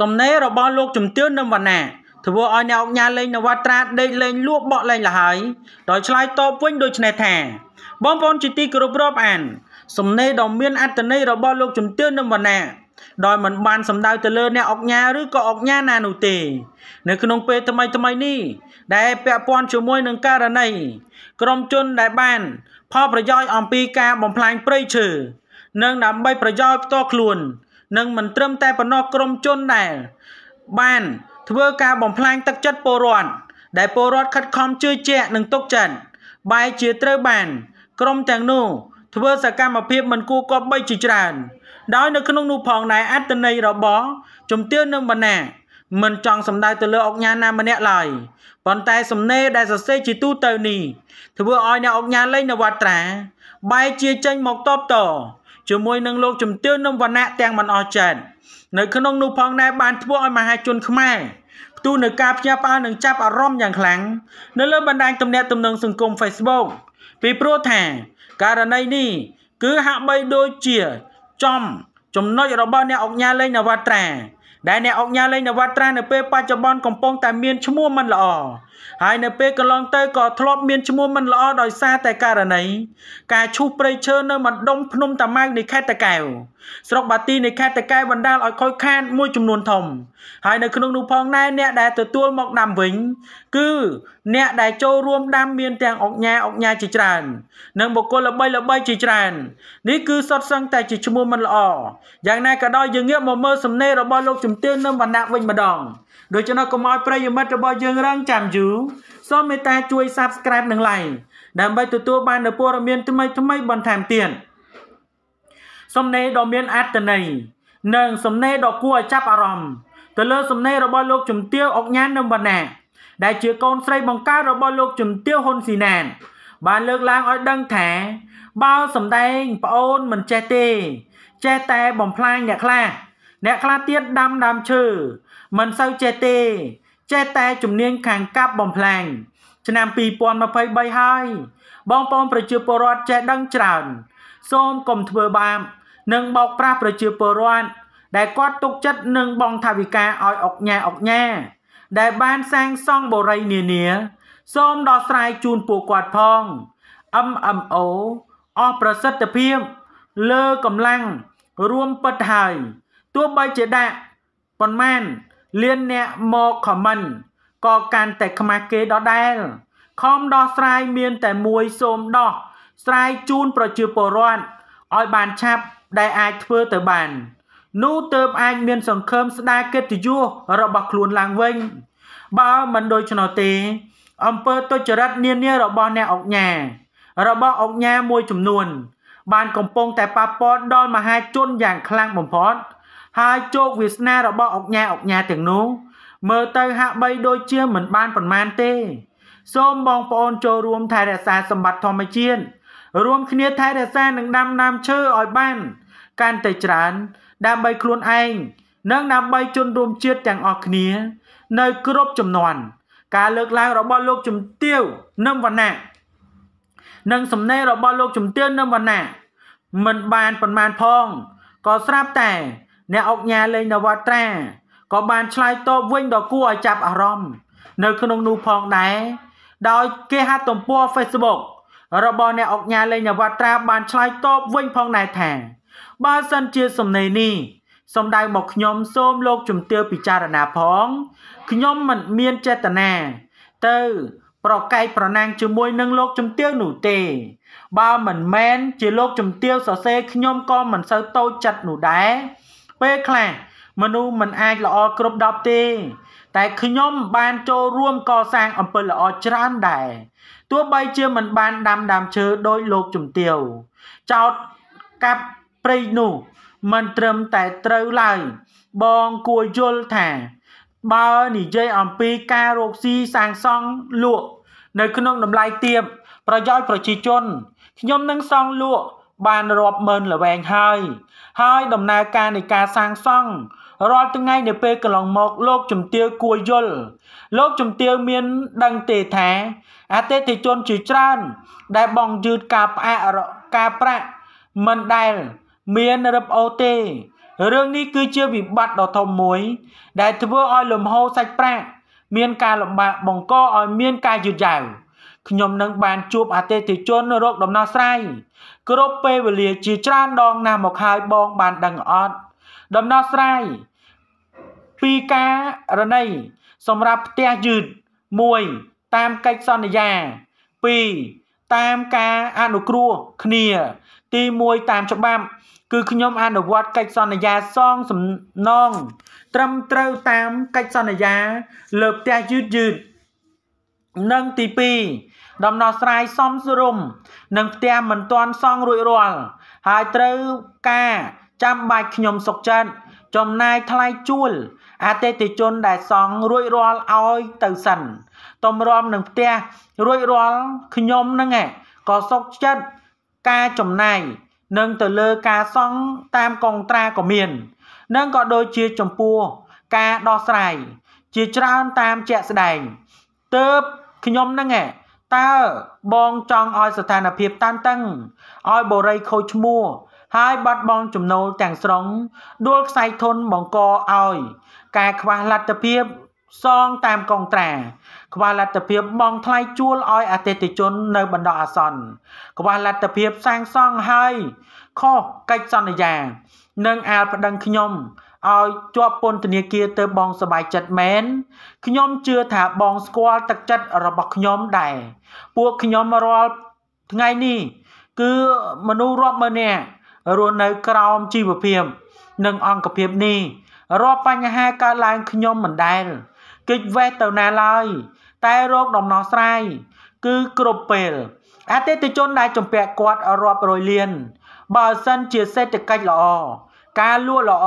សំណេររបស់លោកជំទាវនឹមវណ្ណាធ្វើឲ្យអ្នកអុកញ៉ាលេងនវត្រាដេកលេងលួបបក់លេងលហើយដោយឆ្លើយតបវិញដូចនេះថា បងប្អូនជាទីគោរពរាប់អានសំណេរដ៏មានអត្តន័យរបស់លោកជំទាវនឹមវណ្ណា ដោយមិនបានសម្ដៅទៅលើអ្នកអុកញ៉ាឬក៏អុកញ៉ាណានោះទេនៅក្នុងពេលថ្មីថ្មីនេះដែលពាក់ព័ន្ធជាមួយនឹងករណីក្រមជនដែលបានផលប្រយោជន៍អំពីការបំផ្លាញព្រៃឈើនិងដើម្បីប្រយោជន៍ផ្ទាល់ខ្លួននិងមិនត្រឹមតែប៉ុណ្ណោះក្រុមជនដែលបាន ធ្វើការបំផ្លាញទឹកចិត្តពលរដ្ឋដែលពលរដ្ឋខិតខំជឿជាក់និងទុកចិត្តបែរជាត្រូវបាន ក្រុមទាំងនោះធ្វើសកម្មភាពមិនគួរគប្បីជាច្រើនដោយនៅក្នុង នោះផងដែរអត្តន័យរបស់ ជំទាវនឹងបណ្ណា មិនចង់សម្ដៅទៅលើអង្គញាណាម្នាក់ឡើយប៉ុន្តែសំណេរដែលសរសេរជាទូទៅនេះធ្វើឲ្យអ្នកអង្គញាលេងនវត្រាបែរជាចេញមកតបតជាមួយនឹងលោកជំទាវនឹមវណ្ណៈទាំងមិនអស់ចិត្តនៅក្នុងនោះផងដែរបានធ្វើឲ្យមហាជនខ្មែរផ្ទុះនឹងការផ្ញើផ្អើលនិងចាប់អារម្មណ៍យ៉ាងខ្លាំងនៅលើបណ្ដាញទំនាក់ទំនងសង្គម Facebook ពីព្រោះថាករណីនេះគឺហាក់បីដូចជាចំចំណុចរបស់អ្នកអង្គការលេងនវត្រាដែលអ្នកអង្គការលេងនវត្រានៅពេលបច្ចុប្បន្នកំពុងតែមានឈ្មោះមិនល្អហើយនៅពេលកន្លងទៅក៏ធ្លាប់មានឈ្មោះមិនល្អដោយសារតែករណីការឈូសព្រៃឈើនៅម្ដុំភ្នំតាម៉ៅនៃខេត្តតាកែវស្រុកបាទីនៃខេត្តតាកែវបណ្ដាលឲ្យខូចខាតមួយចំនួនធំហើយនៅក្នុងនោះផងដែរអ្នកដែលទទួលមកដាំវិញ គឺអ្នកដែលចូលរួមដាំមានទាំងអង្គញាអង្គញាជាច្រើន និងបុគ្គលល្បីល្បីជាច្រើននេះគឺសុទ្ធសឹងតែជាឈ្មោះមិនល្អយ៉ាងណាក៏ដោយយើងងាកមកមើលសំណេររបស់លោកជំទឿននឹងវណ្ណៈវិញម្ដងដូច្នោះកុំឲ្យប្រិយមិត្តរបស់យើងរងចាំយូរសូមមេត្តា ជួយ Subscribe និង Like ដើម្បីទទួលបាននូវព័ត៌មាន ថ្មី ថ្មីបន្ថែមទៀតសំណេរដ៏មានអត្ថន័យនិង សំណេរដ៏គួរឲ្យចាប់អារម្មណ៍ទៅលើសំណេររបស់លោក ជំទាវអុកញ៉ាននិងវណ្ណាដែលជាកូនស្រីបង្កើតរបស់លោកជំទាវហ៊ុនស៊ីណាន បានលើកឡើងឲ្យដឹងថាបើសម្ដែងប្អូនមិនចេះទេចេះតែបំផ្លាញអ្នកខ្លះអ្នកខ្លះទៀតដាំដើមឈើមិនសូវចេះទេចេះតែជំនាញខាងកាប់បំផ្លាញឆ្នាំ2023ហើយបងប្អូនប្រជាពលរដ្ឋចេះដឹងច្រើនសូមកុំធ្វើបាបនិងបោកប្រាស់ប្រជាពលរដ្ឋដែលគាត់ទុកចិត្តនឹងបងថាវិការឲ្យអុកញ៉ាអុកញ៉ាដែលបានសាងសង់បរិយនានាសូមដោះស្រាយជូនពួកគាត់ផង MMO អស់ប្រសិទ្ធភាពលើកម្លាំងរួមពិតហើយទោះបីជាដាក់ប៉ុន្មានលានអ្នកមក comment ក៏កាន់តែខ្មាស់គេដដែលខំដោះស្រាយមានតែមួយសូមដោះស្រាយជូនប្រជាពលរដ្ឋឲ្យបានឆាប់ដែលអាចធ្វើទៅបាន នោះទើបអាចមានសង្ឃឹមស្ដារកិត្តិយសរបស់ខ្លួនឡើងវិញ បើមិនដូច្នោះទេអង្គើទុច្ចរិតនានារបស់អ្នកអង្គញារបស់អង្គញាមួយចំនួន បានកំពុងតែប៉ះពាល់ដល់មហាជនយ៉ាងខ្លាំងបំផុតហើយជោគវាសនារបស់អុកញ៉ាអុកញ៉ាទាំងនោះមើលទៅហាក់បីដូចជាមិនបានប្រមាណទេ សូមបងប្អូនចូលរួមថែរក្សាសម្បត្តិធម្មជាតិរួមគ្នាថែរក្សានិងដាំដើមឈើឲ្យបាន កាន់តែច្រើន ដើម្បីខ្លួនឯងនិងដើម្បីជនរួមជាតិទាំងអស់គ្នា នៅគ្រប់ចំនួនការលើកឡើងរបស់លោកជំទាវនឹងវណ្ណៈនិងសំណេររបស់លោកជំទាវនឹងវណ្ណៈមិនបានប្រមាណផងក៏ស្រាប់តែអ្នកអង្គញាលេងនវត្រា ក៏បានឆ្លើយតបវិញដល់គួរឲ្យចាប់អារម្មណ៍នៅក្នុងនោះផងដែរដោយគេហទំព័រ Facebook របស់អ្នកអង្គញាលេងនវត្រា បានឆ្លើយតបវិញផងដែរថា បើសិនជាសំណេរនេះសំដៅមកខ្ញុំសូមលោកជំទាវពិចារណាផងខ្ញុំមិនមានចេតនាទៅ ប្រកែកប្រណាំងជាមួយនឹងលោកជំទាវនោះទេ បើមិនមែនជាលោកជំទាវសរសេរខ្ញុំក៏មិនសូវតូចចិត្តនោះដែរពេលខ្លះមនុស្សមិនអាចល្អគ្រប់10ទេ តែខ្ញុំបានចូលរួមកសាងអំពើល្អច្រើនដែរទោះបីជាមិនបានដាំដើមឈើដោយលោកជំទាវចោតកាប់ព្រៃនោះមិនត្រឹមតែត្រូវឡើយបងគួរយល់ថា បើនិយាយអំពីការរកស៊ីសាងសង់លក់នៅក្នុងតម្លៃទាបប្រយោជន៍ប្រជាជនខ្ញុំនឹងសង់លក់បានរាប់ម៉ឺនល្វែងហើយហើយដំណើរការនៃការសាងសង់រាល់ថ្ងៃនៅពេលកន្លងមកលោកជំទាវគួរយល់លោកជំទាវមានដឹងទេថាអតិថិជនជាច្រើន ដែលបងយឺតការផ្អាកការប្រាក់មិនដែល មានរឹបអូទេរឿងនេះគឺជាវិបត្តិដ៏ធំមួយ ដែលធ្វើឲ្យលំហូរសាច់ប្រាក់មានការលំបាកបង្កឲ្យមានការយឺតយ៉ាវខ្ញុំនឹងបានជួបអតិថិជនរកដំណោះស្រាយគ្រប់ពេលវេលាជាច្រើនដងណាស់មកហើយបងបានដឹងអត់ដំណោះស្រាយពីការរណីសម្រាប់ផ្ទះយឺត1តាមកិច្ចសន្យា2តាមការអនុគ្រោះគ្នា ទី1តាមច្បាប់ គឺខ្ញុំអនុវត្តកិច្ចសន្យាសងសំណងត្រឹមត្រូវតាមកិច្ចសន្យា លើផ្ទះយឺតយឺតនិងទី2ដំណោះស្រាយសមសរុំនិងផ្ទះមិនទាន់សង់រួចរាល់ហើយត្រូវការចាំបាច់ខ្ញុំសុកចិត្តចំណាយថ្លៃជួលអតិថិជនដែលសង់រួចរាល់ឲ្យទៅសិនតម្រាំនឹងផ្ទះរួចរាល់ខ្ញុំហ្នឹងឯងក៏សុកចិត្តការចំណាយនឹងទៅលើការសង់តាមកងត្រាក៏មាននឹងក៏ដូចជាចំពោះការដោះស្រាយជាច្រើនតាមជាក់ស្ដែងទើបខ្ញុំហ្នឹងឯងតើបងចង់ឲ្យស្ថានភាពតានតឹងឲ្យបរិយខូចឈ្មោះហើយបាត់បង់ចំណូលទាំងស្រុង ដួលខ្សែធនបង្កឲ្យការខ្វះលទ្ធភាពសងតាមកងត្រាខ្វះលទ្ធភាពបងថ្លៃជួលឲ្យអតិថិជននៅបណ្ដោះអាសន្នខ្វះលទ្ធភាពសាងសង់ហើយខុសកិច្ចសន្យា និងអាលប្តឹងខ្ញុំឲ្យជាប់ពន្ធនាគារទៅបងសบายចិត្តមែនខ្ញុំជឿថាបងស្គាល់ទឹកចិត្តរបស់ខ្ញុំដែរពួកខ្ញុំរាល់ថ្ងៃនេះគឺមនុស្សរាប់ម៉ឺននាក់រស់នៅក្រោមជីវភាព និងអង្គភាពនេះរាល់បញ្ហាកើតឡើងខ្ញុំមិនដែលគិតវេះទៅណាឡើយតែរោគដំណោះស្រាយគឺគ្រប់ពេលអតិថិជនដែលជំពាក់គាត់រាប់រយលានបើសិនជាសេដ្ឋកិច្ចល្អការលួចល្អ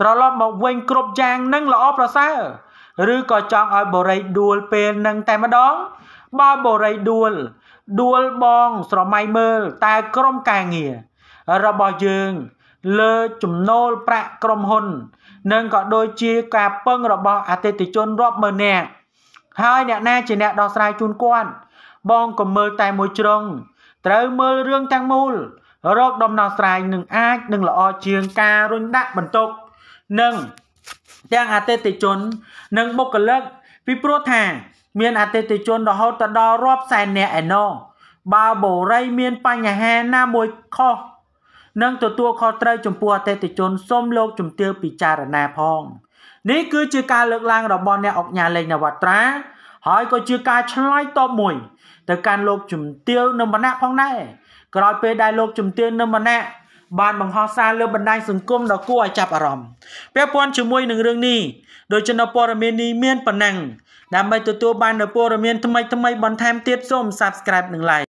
ត្រឡប់មកវិញគ្រប់យ៉ាងនឹងល្អប្រសើរឬក៏ចង់ឲ្យបរិយដួលពេលនឹងតែម្ដងបើបរិយដួល ដួលបងស្រមៃមើលតែក្រុមការងាររបស់យើង លើចំណូលប្រាក់ក្រុមហ៊ុននិងក៏ដូចជាការពឹងរបស់អតិថិជនរាប់ម៉ឺននាក់ហើយអ្នកណាជាអ្នកដោះស្រាយជូនគាត់បងក៏មើលតែមួយជ្រុងត្រូវមើលរឿងទាំងមូលរកដំណោះស្រាយនឹងអាចនឹងល្អជាងការរុញដាក់បន្ទុកនិងទាំងអតិថិជន និងបុគ្គលិកពីព្រោះថា មានអតិថិជនរហូតដល់រាប់សែននាក់ឯណោះបើបុរីមានបញ្ហាណាមួយខុសនិងទទួលខុសត្រូវចំពោះអតិថិជនសូមលោកជំទាវពិចារណាផង នេះគឺជាការលើកឡើងរបស់អ្នកអង្គការលេងនវត្រា ហើយក៏ជាការឆ្លើយតបមួយ ទៅកាន់លោកជំទាវនមណៈផងដែរក្រោយពេលដែលលោកជំទាវនមណៈបានបង្ហោះសារលើបណ្ដាញសង្គមដ៏គួរឲ្យចាប់អារម្មណ៍ពាក់ព័ន្ធជាមួយនឹងរឿងនេះដោយចំណព័ត៌មាននេះមានប៉ុណ្ណឹងដើម្បីទទួលបាននូវព័ត៌មានថ្មីៗបន្ថែមទៀតសូម Subscribe និង Like